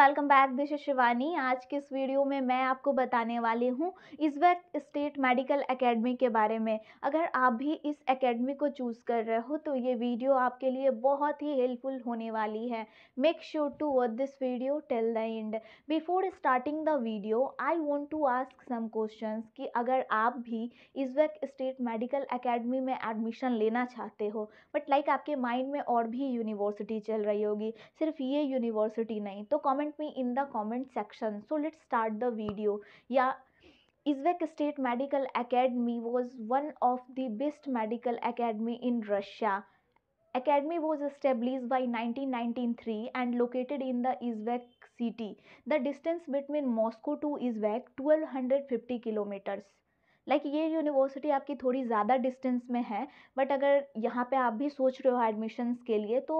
Welcome back this Shivani आज के इस वीडियो में मैं आपको बताने वाली हूँ इस वक्त स्टेट मेडिकल एकेडमी के बारे में अगर आप भी इस एकेडमी को चूज़ कर रहे हो तो ये वीडियो आपके लिए बहुत ही हेल्पफुल होने वाली है make sure to watch this video till the end before starting the video I want to ask some question कि अगर आप भी इस वक्त स्टेट मेडिकल अकेडमी में एडमिशन लेना चाहते हो बट लाइक like आपके माइंड में और भी यूनिवर्सिटी चल रही होगी सिर्फ ये यूनिवर्सिटी नहीं तो comment comment me in the comment section so let's start the video yeah Izbek State Medical Academy was one of the best medical academy in Russia. Academy was established by 1993 and located in the Izbek city. The distance between Moscow to Izbek 1250 kilometers. Like ये university आपकी थोड़ी ज़्यादा distance में है but अगर यहाँ पे आप भी सोच रहे हो एडमिशन्स के लिए तो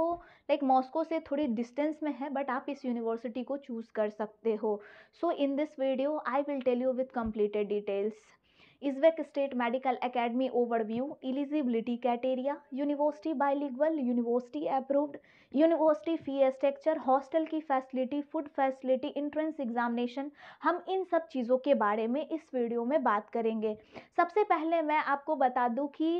लाइक मॉस्को से थोड़ी डिस्टेंस में है बट आप इस यूनिवर्सिटी को चूज़ कर सकते हो so in this video I will tell you with completed details Izhevsk state medical academy overview eligibility criteria university bilingual university approved university fee structure hostel की facility food facility entrance examination हम इन सब चीज़ों के बारे में इस video में बात करेंगे सबसे पहले मैं आपको बता दूँ कि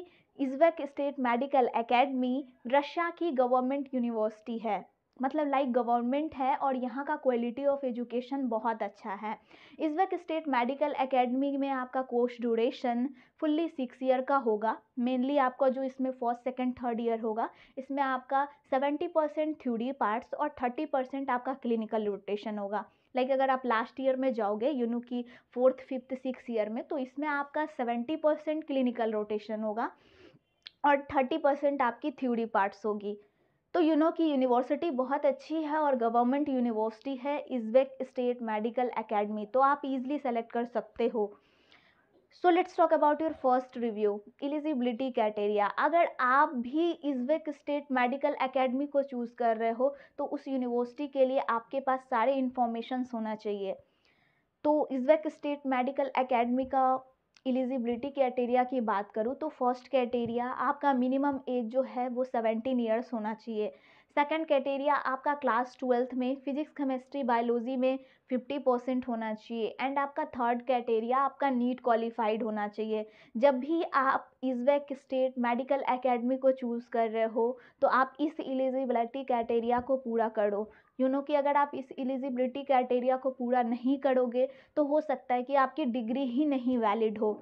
Izhevsk state medical academy Russia की गवर्नमेंट यूनिवर्सिटी है मतलब लाइक गवर्नमेंट है और यहाँ का क्वालिटी ऑफ एजुकेशन बहुत अच्छा है इस वक्त स्टेट मेडिकल एकेडमी में आपका course duration fully six year का होगा मेनली आपका जो इसमें फर्स्ट सेकंड थर्ड ईयर होगा इसमें आपका सेवेंटी परसेंट थ्यूरी पार्ट्स और थर्टी परसेंट आपका क्लिनिकल रोटेशन होगा लाइक like अगर आप लास्ट ईयर में जाओगे यूनो कि फोर्थ फिफ्थ सिक्स ईयर में तो इसमें आपका सेवेंटी परसेंट क्लिनिकल रोटेशन होगा और थर्टी परसेंट आपकी थ्यूरी पार्ट्स होगी तो यू नो कि यूनिवर्सिटी बहुत अच्छी है और गवर्नमेंट यूनिवर्सिटी है इजबेक स्टेट मेडिकल एकेडमी तो आप इजीली सेलेक्ट कर सकते हो so let's talk about your first review eligibility criteria अगर आप भी इजबेक स्टेट मेडिकल एकेडमी को चूज़ कर रहे हो तो उस यूनिवर्सिटी के लिए आपके पास सारे इन्फॉर्मेशन होना चाहिए तो इजबेक स्टेट मेडिकल एकेडमी का एलिजिबिलिटी क्राइटेरिया की बात करूँ तो फर्स्ट क्राइटेरिया आपका मिनिमम एज जो है वो सेवेंटीन ईयर्स होना चाहिए सेकंड क्राइटेरिया आपका क्लास ट्वेल्थ में फिजिक्स केमिस्ट्री बायोलॉजी में फिफ्टी परसेंट होना चाहिए एंड आपका थर्ड क्राइटेरिया आपका नीट क्वालिफाइड होना चाहिए जब भी आप इजवेक स्टेट मेडिकल एकेडमी को चूज़ कर रहे हो तो आप इस एलिजिबिलिटी क्राइटेरिया को पूरा करो यू नो कि अगर आप इस एलिजिबिलिटी क्राइटेरिया को पूरा नहीं करोगे तो हो सकता है कि आपकी डिग्री ही नहीं वैलिड हो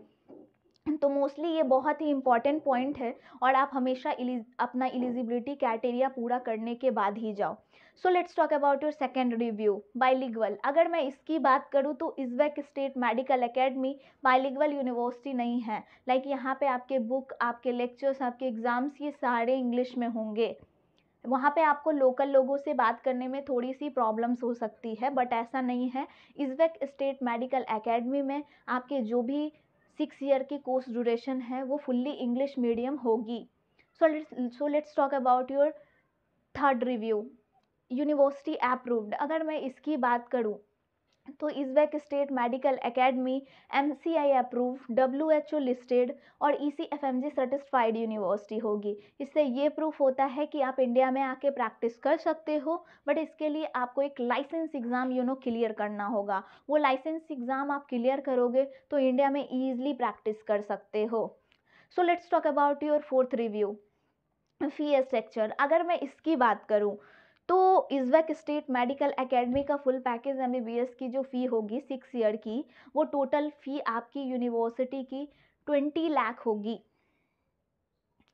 तो मोस्टली ये बहुत ही इंपॉर्टेंट पॉइंट है और आप हमेशा इलिज, अपना एलिजिबिलिटी क्राइटेरिया पूरा करने के बाद ही जाओ so let's talk about your second review bilingual अगर मैं इसकी बात करूँ तो Izhevsk state medical academy bilingual university नहीं है लाइक like यहाँ पे आपके बुक आपके लेक्चर्स आपके एग्ज़ाम्स ये सारे इंग्लिश में होंगे वहाँ पे आपको लोकल लोगों से बात करने में थोड़ी सी प्रॉब्लम्स हो सकती है बट ऐसा नहीं है वक्त स्टेट मेडिकल एकेडमी में आपके जो भी सिक्स ईयर की कोर्स ड्यूरेशन है वो फुल्ली इंग्लिश मीडियम होगी so let's so let's talk about your third review university approved अगर मैं इसकी बात करूँ तो Izhevsk state medical academy M C I approve W H O listed और E C F M G certified university होगी इससे ये प्रूफ होता है कि आप इंडिया में आके प्रैक्टिस कर सकते हो बट इसके लिए आपको एक license exam you know clear करना होगा वो लाइसेंस एग्ज़ाम आप क्लियर करोगे तो इंडिया में ईजिली प्रैक्टिस कर सकते हो so let's talk about your fourth review fee structure अगर मैं इसकी बात करूँ तो इज़्वैक स्टेट मेडिकल एकेडमी का फुल पैकेज एम की जो फ़ी होगी सिक्स ईयर की वो टोटल फ़ी आपकी यूनिवर्सिटी की ट्वेंटी लाख होगी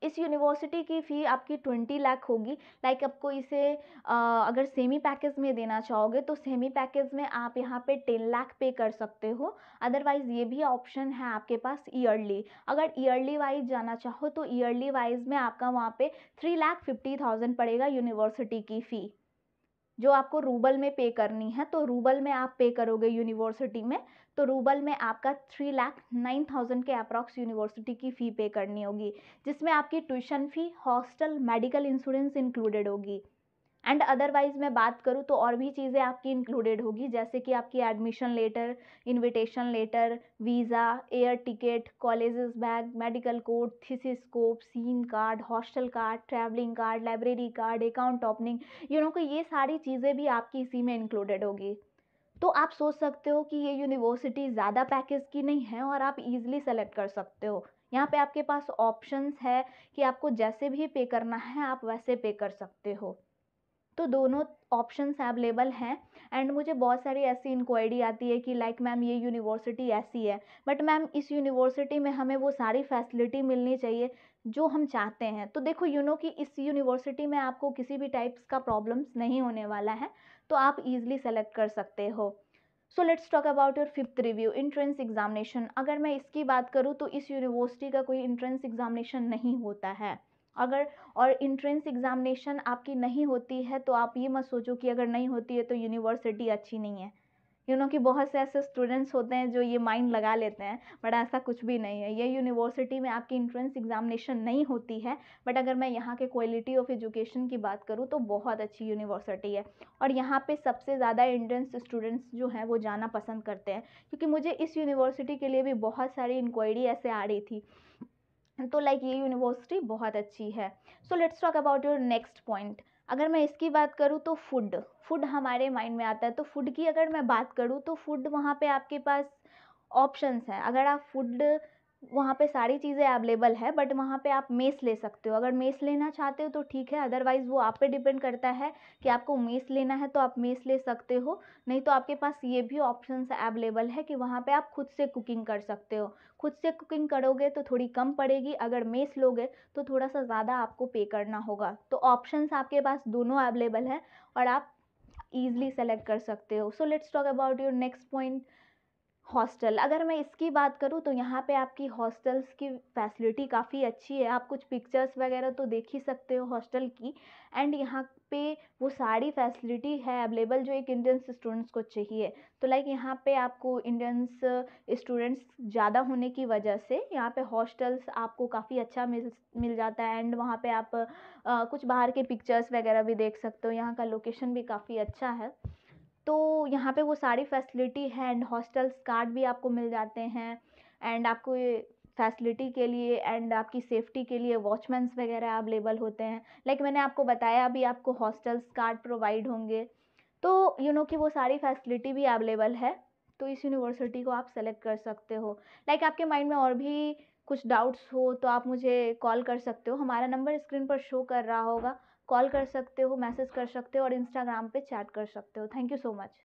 इस यूनिवर्सिटी की फ़ी आपकी ट्वेंटी लाख होगी लाइक आपको इसे अगर सेमी पैकेज में देना चाहोगे तो सेमी पैकेज में आप यहाँ पे टेन लाख पे कर सकते हो अदरवाइज़ ये भी ऑप्शन है आपके पास ईयरली अगर ईयरली वाइज जाना चाहो तो ईयरली वाइज में आपका वहाँ पे थ्री लाख फिफ्टी थाउजेंड पड़ेगा यूनिवर्सिटी की फ़ी जो आपको रूबल में पे करनी है तो रूबल में आप पे करोगे यूनिवर्सिटी में तो रूबल में आपका थ्री लाख नाइन थाउजेंड के अप्रॉक्स यूनिवर्सिटी की फ़ी पे करनी होगी जिसमें आपकी tuition fee hostel medical insurance included होगी एंड अदरवाइज़ मैं बात करूँ तो और भी चीज़ें आपकी इंक्लूडेड होगी जैसे कि आपकी admission letter invitation letter visa air ticket colleges bag medical code thesis sim card hostel card travelling card library card account opening you know कि ये सारी चीज़ें भी आपकी इसी में इंक्लूडेड होगी तो आप सोच सकते हो कि ये यूनिवर्सिटी ज़्यादा पैकेज की नहीं है और आप इजीली सेलेक्ट कर सकते हो यहाँ पे आपके पास ऑप्शंस है कि आपको जैसे भी पे करना है आप वैसे पे कर सकते हो तो दोनों ऑप्शंस अवेलेबल हैं एंड मुझे बहुत सारी ऐसी इंक्वायरी आती है कि लाइक मैम ये यूनिवर्सिटी ऐसी है बट मैम इस यूनिवर्सिटी में हमें वो सारी फैसिलिटी मिलनी चाहिए जो हम चाहते हैं तो देखो यू you नो know कि इस यूनिवर्सिटी में आपको किसी भी टाइप्स का प्रॉब्लम्स नहीं होने वाला है तो आप ईजिली सेलेक्ट कर सकते हो so let's talk about your fifth review entrance examination अगर मैं इसकी बात करूँ तो इस यूनिवर्सिटी का कोई इंट्रेंस एग्जामिनेशन नहीं होता है अगर और इंट्रेंस एग्ज़ामिनेशन आपकी नहीं होती है तो आप ये मत सोचो कि अगर नहीं होती है तो यूनिवर्सिटी अच्छी नहीं है यू नो कि बहुत से ऐसे स्टूडेंट्स होते हैं जो ये माइंड लगा लेते हैं बट ऐसा कुछ भी नहीं है ये यूनिवर्सिटी में आपकी इंट्रेंस एग्जामिनेशन नहीं होती है बट अगर मैं यहाँ के क्वालिटी ऑफ एजुकेशन की बात करूँ तो बहुत अच्छी यूनिवर्सिटी है और यहाँ पे सबसे ज़्यादा इंट्रेंस स्टूडेंट्स जो हैं वो जाना पसंद करते हैं क्योंकि मुझे इस यूनिवर्सिटी के लिए भी बहुत सारी इंक्वायरी ऐसे आ रही थी तो लाइक ये यूनिवर्सिटी बहुत अच्छी है so let's talk about your next point अगर मैं इसकी बात करूँ तो फूड फूड हमारे माइंड में आता है तो फूड की अगर मैं बात करूँ तो फूड वहाँ पे आपके पास ऑप्शंस हैं अगर आप फूड वहाँ पे सारी चीज़ें अवेलेबल है बट वहाँ पे आप मेस ले सकते हो अगर मेस लेना चाहते हो तो ठीक है अदरवाइज़ वो आप पे डिपेंड करता है कि आपको मेस लेना है तो आप मेस ले सकते हो नहीं तो आपके पास ये भी ऑप्शन अवेलेबल है कि वहाँ पे आप खुद से कुकिंग कर सकते हो खुद से कुकिंग करोगे तो थोड़ी कम पड़ेगी अगर मेस लोगे तो थोड़ा सा ज़्यादा आपको पे करना होगा तो ऑप्शन आपके पास दोनों अवेलेबल है और आप ईजिली सेलेक्ट कर सकते हो so let's talk about your next point hostel अगर मैं इसकी बात करूँ तो यहाँ पे आपकी हॉस्टल्स की फैसिलिटी काफ़ी अच्छी है आप कुछ पिक्चर्स वगैरह तो देख ही सकते हो हॉस्टल की एंड यहाँ पे वो सारी फैसिलिटी है अवेलेबल जो एक इंडियंस स्टूडेंट्स को चाहिए तो लाइक यहाँ पे आपको इंडियंस स्टूडेंट्स ज़्यादा होने की वजह से यहाँ पे हॉस्टल्स आपको काफ़ी अच्छा मिल मिल जाता है एंड वहाँ पे आप आ, कुछ बाहर के पिक्चर्स वगैरह भी देख सकते हो यहाँ का लोकेशन भी काफ़ी अच्छा है तो यहाँ पे वो सारी फैसिलिटी है एंड हॉस्टल्स कार्ड भी आपको मिल जाते हैं एंड आपको ये फैसिलिटी के लिए एंड आपकी सेफ्टी के लिए वॉचमैन्स वगैरह अवेलेबल होते हैं लाइक like मैंने आपको बताया अभी आपको हॉस्टल्स कार्ड प्रोवाइड होंगे तो यू नो कि वो सारी फैसिलिटी भी अवेलेबल है तो इस यूनिवर्सिटी को आप सेलेक्ट कर सकते हो लाइक like आपके माइंड में और भी कुछ डाउट्स हो तो आप मुझे कॉल कर सकते हो हमारा नंबर स्क्रीन पर शो कर रहा होगा कॉल कर सकते हो मैसेज कर सकते हो और इंस्टाग्राम पे चैट कर सकते हो थैंक यू सो मच